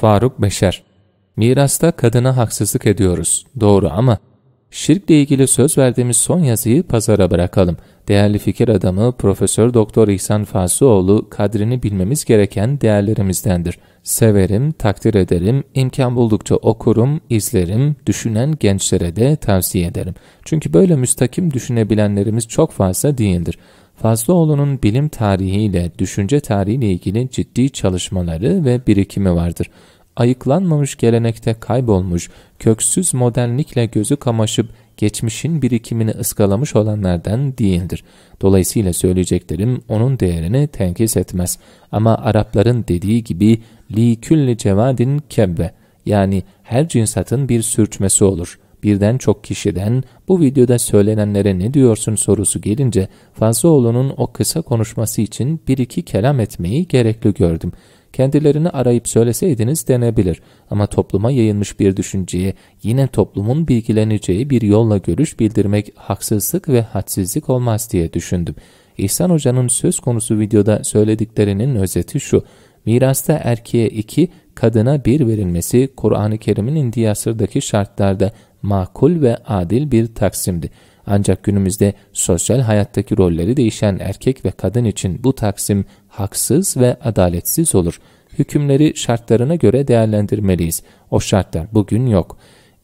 Faruk Beşer Mirasta kadına haksızlık ediyoruz. Doğru ama şirkle ilgili söz verdiğimiz son yazıyı pazara bırakalım. Değerli fikir adamı Profesör Doktor İhsan Fazlıoğlu kadrini bilmemiz gereken değerlerimizdendir. Severim, takdir ederim, imkan buldukça okurum, izlerim, düşünen gençlere de tavsiye ederim. Çünkü böyle müstakim düşünebilenlerimiz çok fazla değildir. Fazlıoğlu'nun bilim tarihiyle düşünce tarihiyle ilgili ciddi çalışmaları ve birikimi vardır. Ayıklanmamış gelenekte kaybolmuş, köksüz modernlikle gözü kamaşıp geçmişin birikimini ıskalamış olanlardan değildir. Dolayısıyla söyleyeceklerim onun değerini tenkis etmez. Ama Arapların dediği gibi li külli cevadin kebbe yani her cinsatın bir sürçmesi olur.'' birden çok kişiden bu videoda söylenenlere ne diyorsun sorusu gelince Fazlaoğlu'nun o kısa konuşması için bir iki kelam etmeyi gerekli gördüm. Kendilerini arayıp söyleseydiniz denebilir ama topluma yayılmış bir düşünceye yine toplumun bilgileneceği bir yolla görüş bildirmek haksızlık ve hadsizlik olmaz diye düşündüm. İhsan Hoca'nın söz konusu videoda söylediklerinin özeti şu. Mirasta erkeğe iki, kadına bir verilmesi Kur'an-ı Kerim'in indiyasırdaki şartlarda makul ve adil bir taksimdi. Ancak günümüzde sosyal hayattaki rolleri değişen erkek ve kadın için bu taksim haksız ve adaletsiz olur. Hükümleri şartlarına göre değerlendirmeliyiz. O şartlar bugün yok.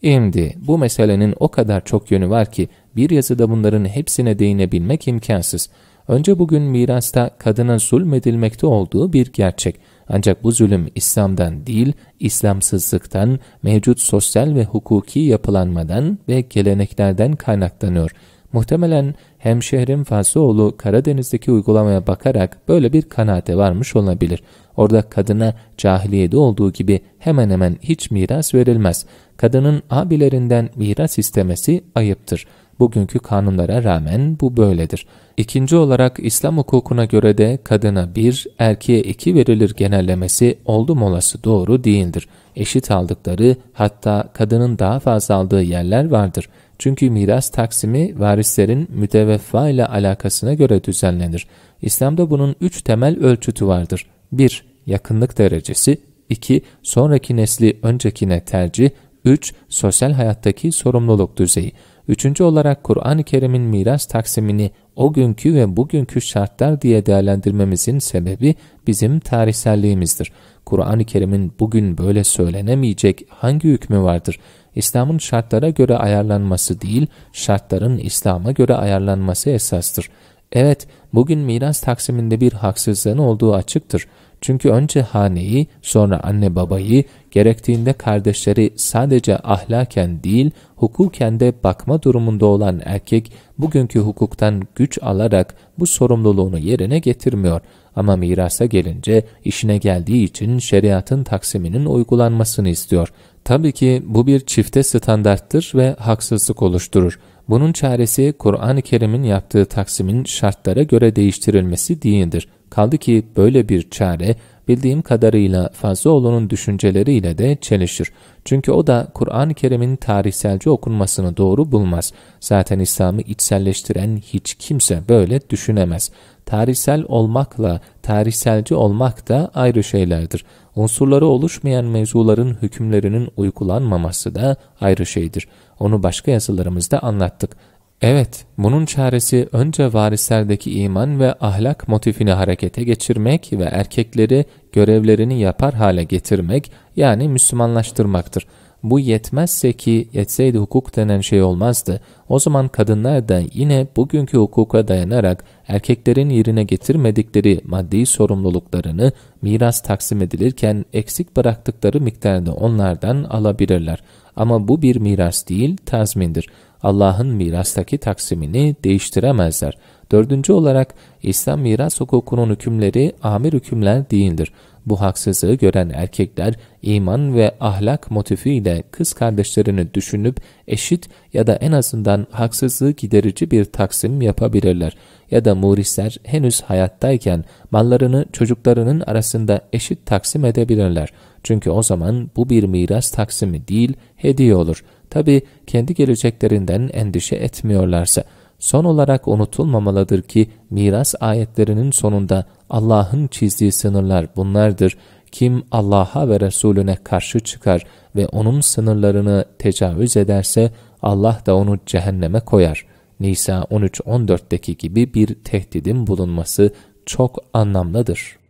Şimdi bu meselenin o kadar çok yönü var ki bir yazıda bunların hepsine değinebilmek imkansız. Önce bugün mirasta kadına zulmedilmekte olduğu bir gerçek. Ancak bu zulüm İslam'dan değil, İslamsızlıktan, mevcut sosyal ve hukuki yapılanmadan ve geleneklerden kaynaklanıyor. Muhtemelen hemşehrim Fazlıoğlu Karadeniz'deki uygulamaya bakarak böyle bir kanaate varmış olabilir. Orada kadına cahiliyede olduğu gibi hemen hemen hiç miras verilmez. Kadının abilerinden miras istemesi ayıptır. Bugünkü kanunlara rağmen bu böyledir. İkinci olarak İslam hukukuna göre de kadına bir, erkeğe iki verilir genellemesi oldum olası doğru değildir. Eşit aldıkları hatta kadının daha fazla aldığı yerler vardır.'' Çünkü miras taksimi varislerin müteveffa ile alakasına göre düzenlenir. İslam'da bunun üç temel ölçütü vardır. 1- Yakınlık derecesi 2. Sonraki nesli öncekine tercih 3. Sosyal hayattaki sorumluluk düzeyi Üçüncü olarak Kur'an-ı Kerim'in miras taksimini o günkü ve bugünkü şartlar diye değerlendirmemizin sebebi bizim tarihselliğimizdir. Kur'an-ı Kerim'in bugün böyle söylenemeyecek hangi hükmü vardır? İslam'ın şartlara göre ayarlanması değil, şartların İslam'a göre ayarlanması esastır. Evet, bugün miras taksiminde bir haksızlığın olduğu açıktır. Çünkü önce haneyi, sonra anne babayı, gerektiğinde kardeşleri sadece ahlaken değil, hukuken de bakma durumunda olan erkek, bugünkü hukuktan güç alarak bu sorumluluğunu yerine getirmiyor. Ama mirasa gelince işine geldiği için şeriatın taksiminin uygulanmasını istiyor. Tabii ki bu bir çifte standarttır ve haksızlık oluşturur. Bunun çaresi Kur'an-ı Kerim'in yaptığı taksimin şartlara göre değiştirilmesi değildir. Kaldı ki böyle bir çare bildiğim kadarıyla Fazlıoğlu'nun düşünceleriyle de çelişir. Çünkü o da Kur'an-ı Kerim'in tarihselci okunmasını doğru bulmaz. Zaten İslam'ı içselleştiren hiç kimse böyle düşünemez. Tarihsel olmakla tarihselci olmak da ayrı şeylerdir. Unsurları oluşmayan mevzuların hükümlerinin uygulanmaması da ayrı şeydir. Onu başka yazılarımızda anlattık. Evet, bunun çaresi önce varislerdeki iman ve ahlak motifini harekete geçirmek ve erkekleri görevlerini yapar hale getirmek yani Müslümanlaştırmaktır. Bu yetmezse ki yetseydi hukuk denen şey olmazdı. O zaman kadınlar da yine bugünkü hukuka dayanarak erkeklerin yerine getirmedikleri maddi sorumluluklarını miras taksim edilirken eksik bıraktıkları miktarda onlardan alabilirler. Ama bu bir miras değil, tazmindir. Allah'ın mirastaki taksimini değiştiremezler. Dördüncü olarak İslam miras hukukunun hükümleri amir hükümler değildir. Bu haksızlığı gören erkekler iman ve ahlak motifiyle kız kardeşlerini düşünüp eşit ya da en azından haksızlığı giderici bir taksim yapabilirler. Ya da murisler henüz hayattayken mallarını çocuklarının arasında eşit taksim edebilirler. Çünkü o zaman bu bir miras taksimi değil hediye olur.'' Tabi kendi geleceklerinden endişe etmiyorlarsa. Son olarak unutulmamalıdır ki miras ayetlerinin sonunda Allah'ın çizdiği sınırlar bunlardır. Kim Allah'a ve Resulüne karşı çıkar ve onun sınırlarını tecavüz ederse Allah da onu cehenneme koyar. Nisa 13-14'teki gibi bir tehdidin bulunması çok anlamlıdır.